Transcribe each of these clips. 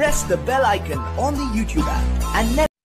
press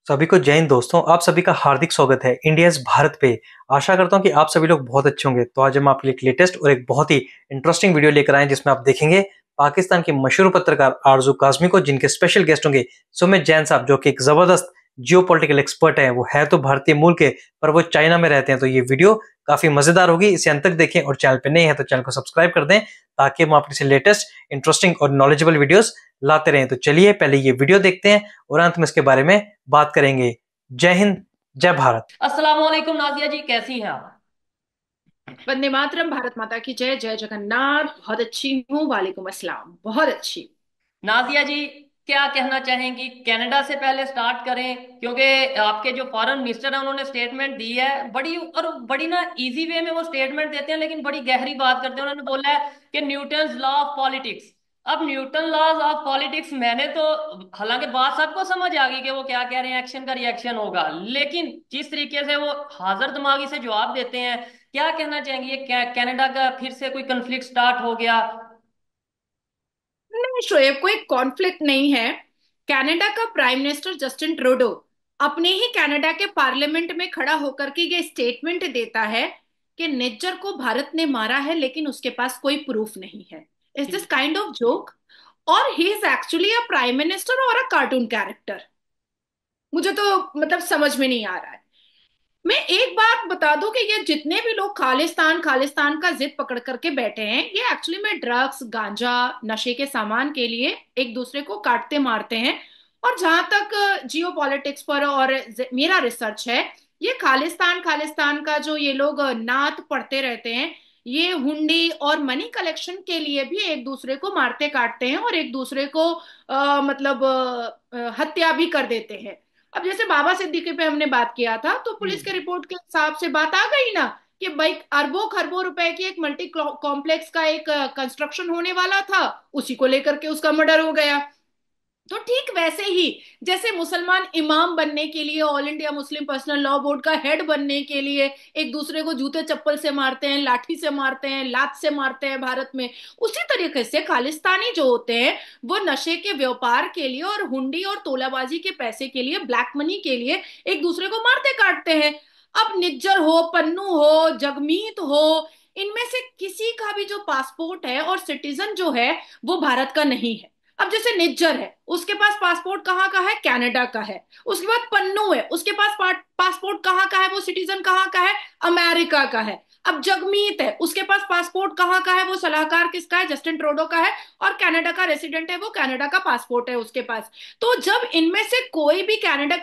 सभी को जय हिंद दोस्तों आप सभी का हार्दिक स्वागत है इंडियाज भारत पे आशा करता हूँ कि आप सभी लोग बहुत अच्छे होंगे तो आज हम आपके लिए एक लेटेस्ट और एक बहुत ही इंटरेस्टिंग वीडियो लेकर आए जिसमें आप देखेंगे पाकिस्तान के मशहूर पत्रकार आरजू काजमी को जिनके स्पेशल गेस्ट होंगे सुमित जैन साहब जो कि एक जबरदस्त जियो एक्सपर्ट हैं वो है तो भारतीय मूल के पर वो चाइना में रहते हैं तो ये वीडियो काफी मजेदार होगी इसे अंत तक देखें और चैनल पे नए हैं तो चैनल को सब्सक्राइब कर दें ताकि हम आपके से लेटेस्ट इंटरेस्टिंग और नॉलेजेबल वीडियोस लाते रहें तो चलिए पहले ये वीडियो देखते हैं और अंत में इसके बारे में बात करेंगे जय हिंद जय भारत अस्सलाम नाजिया जी कैसी है आप वंदे मातरम भारत माता की जय जय जगन्नाथ बहुत अच्छी हूँ वालेकुम असलाम बहुत अच्छी नाजिया जी क्या कहना चाहेंगी कनाडा से पहले स्टार्ट करें क्योंकि आपके जो फॉरेन मिनिस्टर हैं उन्होंने स्टेटमेंट दी है बड़ी और बड़ी ना इजी वे में वो स्टेटमेंट देते हैं लेकिन बड़ी गहरी बात करते हैं उन्होंने बोला है कि न्यूटन लॉ ऑफ पॉलिटिक्स अब न्यूटन लॉज ऑफ पॉलिटिक्स मैंने तो हालांकि बात सबको समझ आ गई कि वो क्या कह रहे हैं एक्शन का रिएक्शन होगा लेकिन जिस तरीके से वो हाजिर दिमागी से जवाब देते हैं क्या कहना चाहेंगे कनाडा का फिर से कोई कंफ्लिक्ट स्टार्ट हो गया शोएब को एक कॉन्फ्लिक्ट नहीं है कनाडा का प्राइम मिनिस्टर जस्टिन ट्रूडो अपने ही कनाडा के पार्लियामेंट में खड़ा होकर के ये स्टेटमेंट देता है कि निज्जर को भारत ने मारा है लेकिन उसके पास कोई प्रूफ नहीं है is this kind of joke और he is actually a prime minister और अ कार्टून कैरेक्टर मुझे तो मतलब समझ में नहीं आ रहा है मैं एक बात बता दूं कि ये जितने भी लोग खालिस्तान खालिस्तान का जिद पकड़ करके बैठे हैं ये एक्चुअली में ड्रग्स गांजा नशे के सामान के लिए एक दूसरे को काटते मारते हैं और जहां तक जियो पॉलिटिक्स पर और मेरा रिसर्च है ये खालिस्तान खालिस्तान का जो ये लोग नात पढ़ते रहते हैं ये हुंडी और मनी कलेक्शन के लिए भी एक दूसरे को मारते काटते हैं और एक दूसरे को आ, मतलब आ, हत्या भी कर देते हैं अब जैसे बाबा सिद्दीकी पे हमने बात किया था तो पुलिस हम्म। के रिपोर्ट के हिसाब से बात आ गई ना कि भाई अरबों खरबों रुपए की एक मल्टी कॉम्प्लेक्स का एक कंस्ट्रक्शन होने वाला था उसी को लेकर के उसका मर्डर हो गया तो ठीक वैसे ही जैसे मुसलमान इमाम बनने के लिए All India Muslim Personal Law Board का हेड बनने के लिए एक दूसरे को जूते चप्पल से मारते हैं लाठी से मारते हैं लात से मारते हैं भारत में उसी तरीके से खालिस्तानी जो होते हैं वो नशे के व्यापार के लिए और हुंडी और तोलाबाजी के पैसे के लिए ब्लैक मनी के लिए एक दूसरे को मारते काटते हैं अब निज्जर हो पन्नू हो जगमीत हो इनमें से किसी का भी जो पासपोर्ट है और सिटीजन जो है वो भारत का नहीं है अब जैसे निज्जर है उसके पास पासपोर्ट कहाँ का है कनाडा का है उसके बाद पन्नू है उसके पास पासपोर्ट कहाँ का है वो सिटीजन कहाँ का है अमेरिका का है अब जगमीत है उसके पास पासपोर्ट कहाँ का है वो सलाहकार किसका है जस्टिन ट्रोडो का है और कनाडा का रेसिडेंट है वो कनाडा का पासपोर्ट है उसके पास तो जब इनमें से कोई भी कनाडा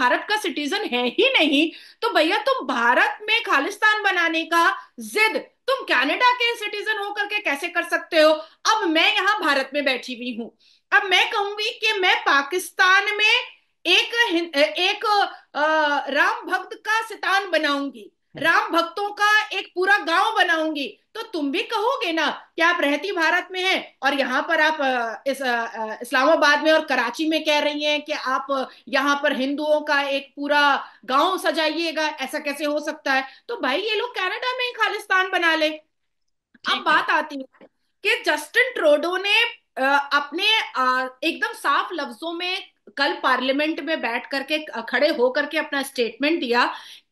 भारत का सिटीजन है ही नहीं तो भैया तुम भारत में खालिस्तान बनाने का जिद तुम कनाडा के सिटीजन होकर के कैसे कर सकते हो मैं यहाँ भारत में बैठी हुई हूँ अब मैं कहूंगी कि मैं पाकिस्तान में एक एक राम भक्त का स्थान बनाऊंगी हम्म। राम भक्तों का एक पूरा गांव बनाऊंगी तो तुम भी कहोगे ना कि आप रहती भारत में हैं और यहाँ पर आप इस इस्लामाबाद में और कराची में कह रही हैं कि आप यहाँ पर हिंदुओं का एक पूरा गांव सजाइएगा ऐसा कैसे हो सकता है तो भाई ये लोग कनाडा में ही खालिस्तान बना ले अब बात आती है कि जस्टिन ट्रोडो ने अपने एकदम साफ लफ्जों में कल पार्लियामेंट में बैठ करके खड़े होकर के अपना स्टेटमेंट दिया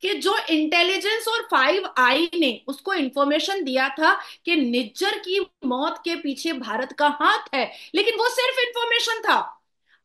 कि जो इंटेलिजेंस और फाइव आई ने उसको इंफॉर्मेशन दिया था कि निज्जर की मौत के पीछे भारत का हाथ है लेकिन वो सिर्फ इंफॉर्मेशन था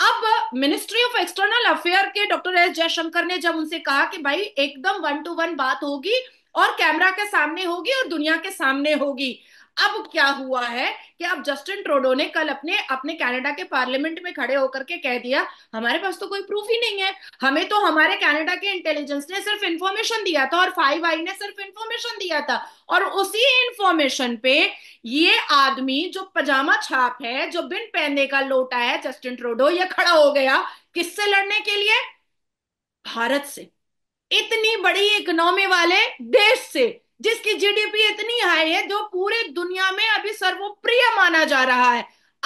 अब मिनिस्ट्री ऑफ एक्सटर्नल अफेयर के डॉक्टर एस जयशंकर ने जब उनसे कहा कि भाई एकदम वन टू वन बात होगी और कैमरा के सामने होगी और दुनिया के सामने होगी अब क्या हुआ है कि अब जस्टिन ट्रोडो ने कल अपने अपने कनाडा के पार्लियामेंट में खड़े होकर के कह दिया हमारे पास तो कोई प्रूफ ही नहीं है हमें तो हमारे कनाडा के इंटेलिजेंस ने सिर्फ इंफॉर्मेशन दिया था और फाइव आई ने सिर्फ इंफॉर्मेशन दिया था और उसी इंफॉर्मेशन पे ये आदमी जो पजामा छाप है जो बिन पहनने का लोटा है जस्टिन ट्रोडो यह खड़ा हो गया किससे लड़ने के लिए भारत से इतनी बड़ी इकोनॉमी वाले देश से जिसकी जीडीपी इतनी हाई है जो पूरे दुनिया में अभी सर्वप्रिय माना जा रहा है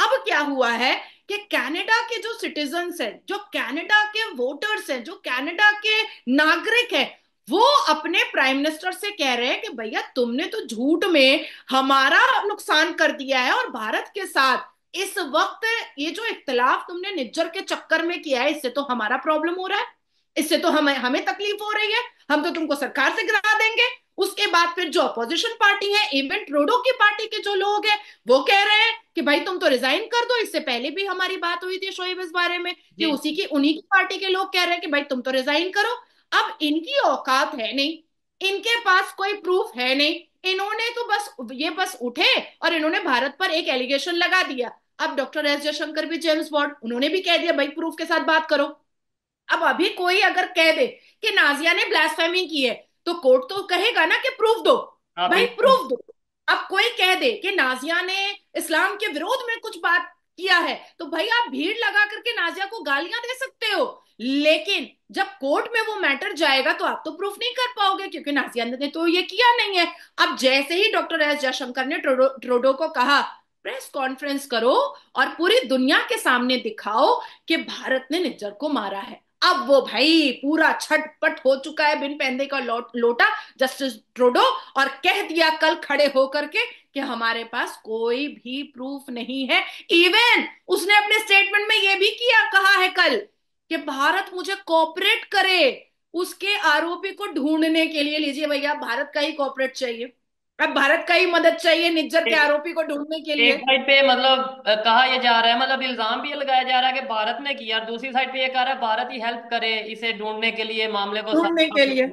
अब क्या हुआ है कि कनाडा के जो सिटीजन है जो कनाडा के वोटर्स हैं जो कनाडा के नागरिक हैं वो अपने प्राइम मिनिस्टर से कह रहे हैं कि भैया तुमने तो झूठ में हमारा नुकसान कर दिया है और भारत के साथ इस वक्त ये जो इख्तलाफ तुमने निज्जर के चक्कर में किया है इससे तो हमारा प्रॉब्लम हो रहा है इससे तो हमें हमें तकलीफ हो रही है हम तो तुमको सरकार से गिरा देंगे उसके बाद फिर जो अपोजिशन पार्टी है इवन ट्रोडो की पार्टी के जो लोग हैं वो कह रहे हैं कि भाई तुम तो रिजाइन कर दो इससे पहले भी हमारी बात हुई थी शोएब इस बारे में कि उसी की उन्हीं की पार्टी के लोग कह रहे हैं कि भाई तुम तो रिजाइन करो अब इनकी औकात है नहीं इनके पास कोई प्रूफ है नहीं इन्होंने तो बस ये बस उठे और इन्होंने भारत पर एक एलिगेशन लगा दिया अब डॉक्टर एस जयशंकर भी जेम्स बॉन्ड उन्होंने भी कह दिया भाई प्रूफ के साथ बात करो अब अभी कोई अगर कह दे कि नाजिया ने ब्लास्फेमी की है तो कोर्ट तो कहेगा ना कि प्रूफ दो हाँ, भाई प्रूफ दो अब कोई कह दे कि नाजिया ने इस्लाम के विरोध में कुछ बात किया है तो भाई आप भीड़ लगा करके नाजिया को गालियां दे सकते हो लेकिन जब कोर्ट में वो मैटर जाएगा तो आप तो प्रूफ नहीं कर पाओगे क्योंकि नाजिया ने तो ये किया नहीं है अब जैसे ही डॉक्टर एस जयशंकर ने ट्रोडो, को कहा प्रेस कॉन्फ्रेंस करो और पूरी दुनिया के सामने दिखाओ कि भारत ने निज्जर को मारा है अब वो भाई पूरा छटपट हो चुका है बिन पहने का लो, लोटा जस्टिस ट्रोडो और कह दिया कल खड़े होकर के कि हमारे पास कोई भी प्रूफ नहीं है इवन उसने अपने स्टेटमेंट में यह भी किया कहा है कल कि भारत मुझे कॉपरेट करे उसके आरोपी को ढूंढने के लिए लीजिए भैया भारत का ही कॉपरेट चाहिए अब भारत का ही मदद चाहिए निज्जर के आरोपी को ढूंढने के लिए एक साइड पे मतलब कहा यह जा रहा है मतलब इल्जाम भी लगाया जा रहा है कि भारत ने किया और दूसरी साइड पे ये कह रहा है भारत ही हेल्प करे इसे ढूंढने के लिए मामले को ढूंढने के लिए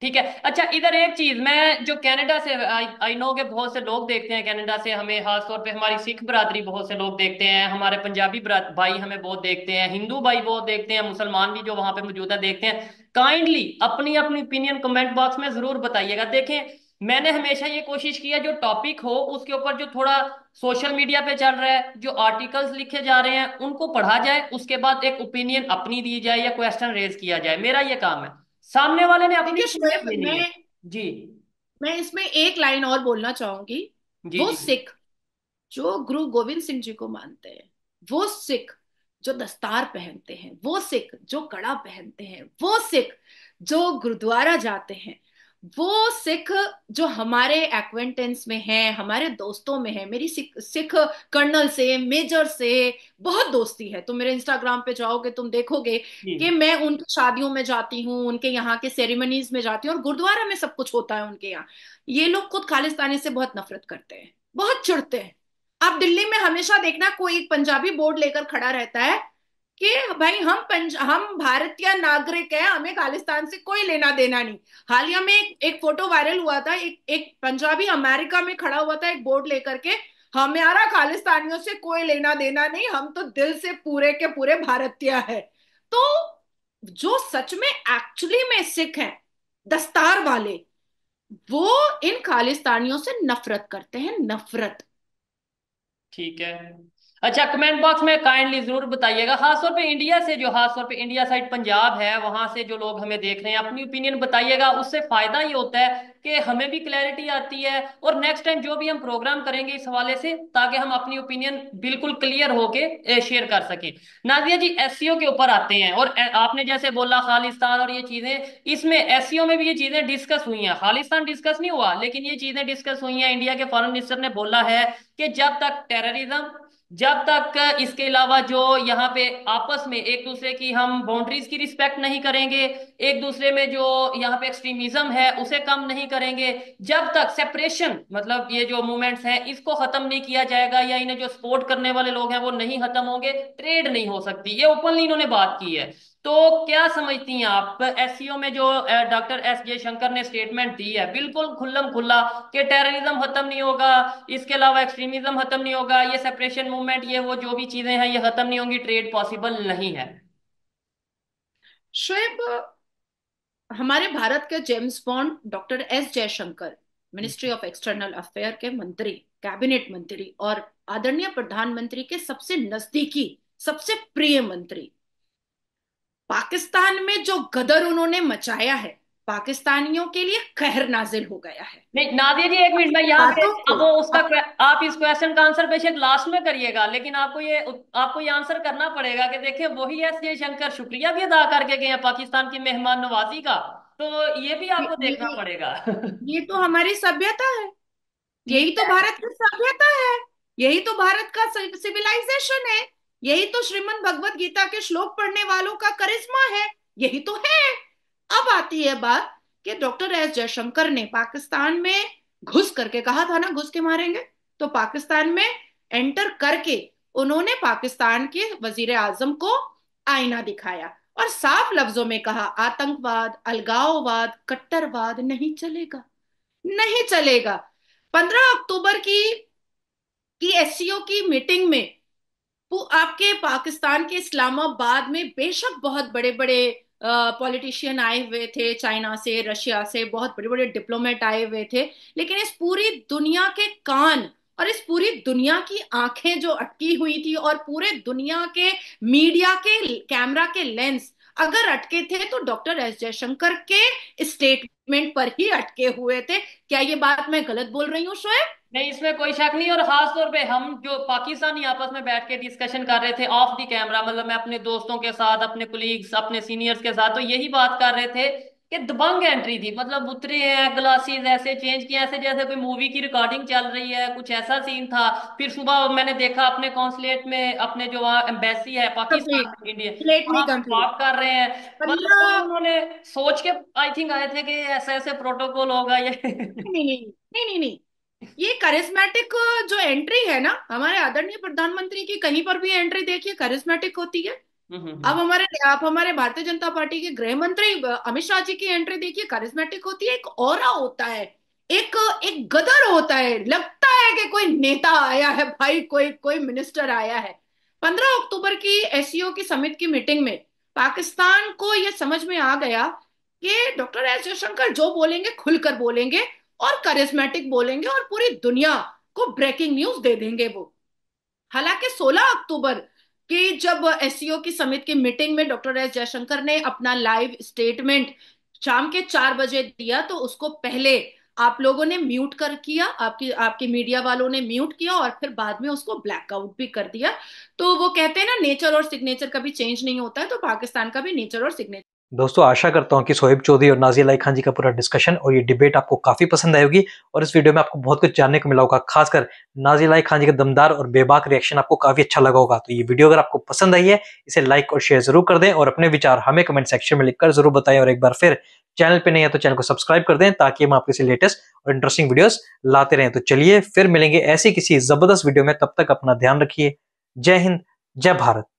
ठीक है अच्छा इधर एक चीज मैं जो कनाडा से आई नो के बहुत से लोग देखते हैं कनाडा से हमें खासतौर पे हमारी सिख बरादरी बहुत से लोग देखते हैं हमारे पंजाबी भाई हमें बहुत देखते हैं हिंदू भाई बहुत देखते हैं मुसलमान भी जो वहां पे मौजूद है देखते हैं काइंडली अपनी अपनी ओपिनियन कमेंट बॉक्स में जरूर बताइएगा देखें मैंने हमेशा ये कोशिश किया जो टॉपिक हो उसके ऊपर जो थोड़ा सोशल मीडिया पे चल रहा है जो आर्टिकल्स लिखे जा रहे हैं उनको पढ़ा जाए उसके बाद एक ओपिनियन अपनी दी जाए या क्वेश्चन रेज किया जाए मेरा ये काम है सामने वाले ने अपनी मैं, जी मैं इसमें एक लाइन और बोलना चाहूंगी जी, वो जी, सिख जो गुरु गोविंद सिंह जी को मानते हैं वो सिख जो दस्तार पहनते हैं वो सिख जो कड़ा पहनते हैं वो सिख जो गुरुद्वारा जाते हैं वो सिख जो हमारे एक्वेंटेंस में है हमारे दोस्तों में है मेरी सिख कर्नल से मेजर से बहुत दोस्ती है तुम मेरे इंस्टाग्राम पे जाओगे तुम देखोगे कि मैं उनकी शादियों में जाती हूँ उनके यहाँ के सेरेमनीज में जाती हूँ और गुरुद्वारा में सब कुछ होता है उनके यहाँ ये लोग खुद खालिस्तानी से बहुत नफरत करते हैं बहुत चिड़ते हैं आप दिल्ली में हमेशा देखना कोई पंजाबी बोर्ड लेकर खड़ा रहता है कि भाई हम पंज हम भारतीय नागरिक हैं हमें खालिस्तान से कोई लेना देना नहीं हालिया में एक, एक फोटो वायरल हुआ था एक एक पंजाबी अमेरिका में खड़ा हुआ था एक बोर्ड लेकर के हमारा खालिस्तानियों से कोई लेना देना नहीं हम तो दिल से पूरे के पूरे भारतीय है तो जो सच में एक्चुअली में सिख हैं दस्तार वाले वो इन खालिस्तानियों से नफरत करते हैं नफरत ठीक है अच्छा कमेंट बॉक्स में काइंडली जरूर बताइएगा खासतौर पे इंडिया से जो खासतौर पे इंडिया साइड पंजाब है वहां से जो लोग हमें देख रहे हैं अपनी ओपिनियन बताइएगा उससे फायदा ये होता है कि हमें भी क्लैरिटी आती है और नेक्स्ट टाइम जो भी हम प्रोग्राम करेंगे इस हवाले से ताकि हम अपनी ओपिनियन बिल्कुल क्लियर होके शेयर कर सकें नाजिया जी एस e के ऊपर आते हैं और आपने जैसे बोला खालिस्तान और ये चीजें इसमें एस e में भी ये चीजें डिस्कस हुई हैं खालिस्तान डिस्कस नहीं हुआ लेकिन ये चीजें डिस्कस हुई हैं इंडिया के फॉरन मिनिस्टर ने बोला है कि जब तक टेररिज्म जब तक इसके अलावा जो यहाँ पे आपस में एक दूसरे की हम बाउंड्रीज की रिस्पेक्ट नहीं करेंगे एक दूसरे में जो यहाँ पे एक्सट्रीमिज्म है उसे कम नहीं करेंगे जब तक सेपरेशन मतलब ये जो मूवमेंट्स हैं इसको खत्म नहीं किया जाएगा या इन्हें जो सपोर्ट करने वाले लोग हैं वो नहीं खत्म होंगे ट्रेड नहीं हो सकती ये ओपनली इन्होंने बात की है तो क्या समझती हैं आप एस में जो डॉक्टर एस जयशंकर ने स्टेटमेंट दी है बिल्कुल खुल्लम खुल्ला कि टेररिज्म खत्म नहीं होगा इसके अलावा एक्सट्रीमिज्म खत्म नहीं होगा ये सेपरेशन मूवमेंट ये वो जो भी चीजें हैं ये खत्म नहीं होंगी ट्रेड पॉसिबल नहीं है शुएब हमारे भारत के James Bond doctor S Jaishankar Ministry of External Affair के मंत्री कैबिनेट मंत्री और आदरणीय प्रधानमंत्री के सबसे नजदीकी सबसे प्रिय मंत्री पाकिस्तान में जो गदर उन्होंने मचाया है पाकिस्तानियों के लिए कहर नाजिल हो गया है नादिया जी एक मिनट में यहाँ पे अब वो उसका आप इस क्वेश्चन का आंसर बेशक लास्ट में करिएगा लेकिन आपको ये आपको ये आंसर करना पड़ेगा कि देखिए वही एस जयशंकर शुक्रिया भी अदा करके गए हैं पाकिस्तान की मेहमान नवाजी का तो ये भी आपको देखना ये, पड़ेगा ये तो हमारी सभ्यता है यही तो भारत की सभ्यता है यही तो भारत का सिविलाइजेशन है यही तो श्रीमद भगवत गीता के श्लोक पढ़ने वालों का करिश्मा है यही तो है अब आती है बात कि डॉक्टर एस जयशंकर ने पाकिस्तान में घुस करके कहा था ना घुस के मारेंगे तो पाकिस्तान में एंटर करके उन्होंने पाकिस्तान के वजीर आजम को आईना दिखाया और साफ लफ्जों में कहा आतंकवाद अलगाववाद कट्टरवाद नहीं चलेगा नहीं चलेगा पंद्रह अक्टूबर की की एससीओ की मीटिंग में आपके पाकिस्तान के इस्लामाबाद में बेशक बहुत बड़े बड़े पॉलिटिशियन आए हुए थे चाइना से रशिया से बहुत बड़े बड़े डिप्लोमेट आए हुए थे लेकिन इस पूरी दुनिया के कान और इस पूरी दुनिया की आंखें जो अटकी हुई थी और पूरे दुनिया के मीडिया के कैमरा के लेंस अगर अटके थे तो डॉक्टर एस जयशंकर के स्टेटमेंट पर ही अटके हुए थे क्या ये बात मैं गलत बोल रही हूँ शोएब नहीं इसमें कोई शक नहीं और खास तौर पे हम जो पाकिस्तानी आपस में बैठ के डिस्कशन कर रहे थे ऑफ द कैमरा मतलब मैं अपने दोस्तों के साथ अपने कुलीग्स अपने सीनियर्स के साथ तो यही बात कर रहे थे ये दबंग एंट्री थी मतलब उतरे हैं ग्लासेस ऐसे चेंज किए ऐसे जैसे कोई मूवी की रिकॉर्डिंग चल रही है कुछ ऐसा सीन था फिर सुबह मैंने देखा अपने कॉन्सुलेट में अपने जो वहाँ एम्बेसी है पाकिस्तान इंडिया बात कर रहे हैं मतलब उन्होंने सोच के आई थिंक आए थे कि ऐसे ऐसे प्रोटोकॉल होगा ये नहीं नहीं नहीं नहीं ये करिस्मेटिक जो एंट्री है ना हमारे आदरणीय प्रधानमंत्री की कहीं पर भी एंट्री देखिए करिस्मेटिक होती है अब हमारे आप हमारे भारतीय जनता पार्टी के गृह मंत्री अमित शाह जी की एंट्री देखिए करिज्मेटिक होती है एक और होता है एक एक गदर होता है लगता है कि कोई नेता आया है भाई कोई कोई मिनिस्टर आया है पंद्रह अक्टूबर की एसईओ e की समिति की मीटिंग में पाकिस्तान को यह समझ में आ गया कि डॉक्टर एस जयशंकर जो बोलेंगे खुलकर बोलेंगे और करिस्मेटिक बोलेंगे और पूरी दुनिया को ब्रेकिंग न्यूज दे देंगे वो हालांकि 16 अक्टूबर कि जब एस e की समिति की मीटिंग में डॉक्टर एस जयशंकर ने अपना लाइव स्टेटमेंट शाम के चार बजे दिया तो उसको पहले आप लोगों ने म्यूट कर किया आपकी आपके मीडिया वालों ने म्यूट किया और फिर बाद में उसको ब्लैकआउट भी कर दिया तो वो कहते हैं ना नेचर और सिग्नेचर कभी चेंज नहीं होता है तो पाकिस्तान का भी नेचर और सिग्नेचर दोस्तों आशा करता हूँ कि सोहेब चौधरी और नाजिया लाई खान जी का पूरा डिस्कशन और ये डिबेट आपको काफ़ी पसंद आएगी और इस वीडियो में आपको बहुत कुछ जानने को मिला होगा खासकर नाजिया लाई खान जी का दमदार और बेबाक रिएक्शन आपको काफ़ी अच्छा लगा होगा तो ये वीडियो अगर आपको पसंद आई है इसे लाइक और शेयर जरूर कर दें और अपने विचार हमें कमेंट सेक्शन में लिखकर जरूर बताएं और एक बार फिर चैनल पर नहीं है तो चैनल को सब्सक्राइब कर दें ताकि हम आपके लेटेस्ट और इंटरेस्टिंग वीडियो लाते रहें तो चलिए फिर मिलेंगे ऐसी किसी ज़बरदस्त वीडियो में तब तक अपना ध्यान रखिए जय हिंद जय भारत